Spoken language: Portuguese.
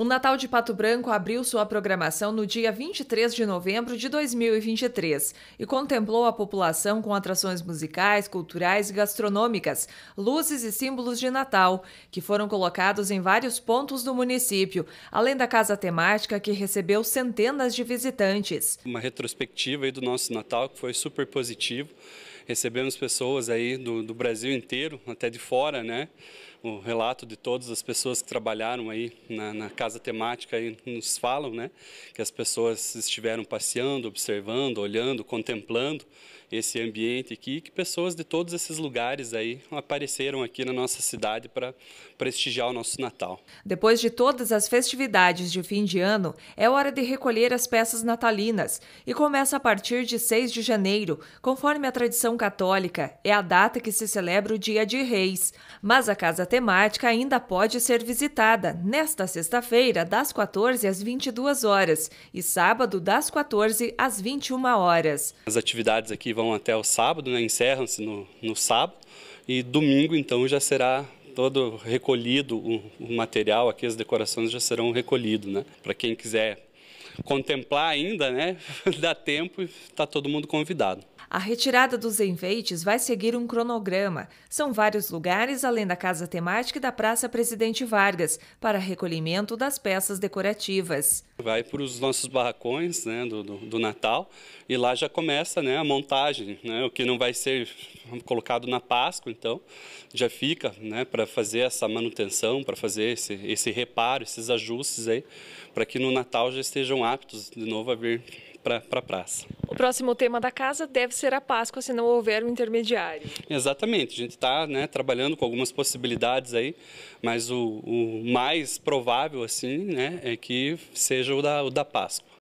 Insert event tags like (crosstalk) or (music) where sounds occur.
O Natal de Pato Branco abriu sua programação no dia 23 de novembro de 2023 e contemplou a população com atrações musicais, culturais e gastronômicas, luzes e símbolos de Natal, que foram colocados em vários pontos do município, além da casa temática que recebeu centenas de visitantes. Uma retrospectiva do nosso Natal que foi super positivo. Recebemos pessoas aí do, do Brasil inteiro, até de fora, né? o relato de todas as pessoas que trabalharam aí na, na casa temática nos falam, né? Que as pessoas estiveram passeando, observando, olhando, contemplando esse ambiente aqui, que pessoas de todos esses lugares aí apareceram aqui na nossa cidade para prestigiar o nosso Natal. Depois de todas as festividades de fim de ano, é hora de recolher as peças natalinas e começa a partir de 6 de janeiro, conforme a tradição católica, é a data que se celebra o Dia de Reis. Mas a casa temática ainda pode ser visitada nesta sexta-feira, das 14 às 22 horas e sábado das 14 às 21 horas. As atividades aqui vão até o sábado, né, encerram-se no, no sábado, e domingo então já será todo recolhido o, o material aqui, as decorações já serão recolhidas, né? Para quem quiser contemplar ainda, né? (laughs) Dá tempo e está todo mundo convidado. A retirada dos enfeites vai seguir um cronograma. São vários lugares, além da Casa Temática e da Praça Presidente Vargas, para recolhimento das peças decorativas. Vai para os nossos barracões né, do, do, do, Natal e lá já começa né, a montagem, né, o que não vai ser colocado na Páscoa, então já fica né, para fazer essa manutenção, para fazer esse, esse reparo, esses ajustes aí, para que no Natal já estejam aptos de novo a vir para a pra praça. O próximo tema da casa deve ser a Páscoa, se não houver um intermediário. Exatamente, a gente está né, trabalhando com algumas possibilidades aí, mas o, o mais provável assim, né, é que seja seja o da, o da Páscoa.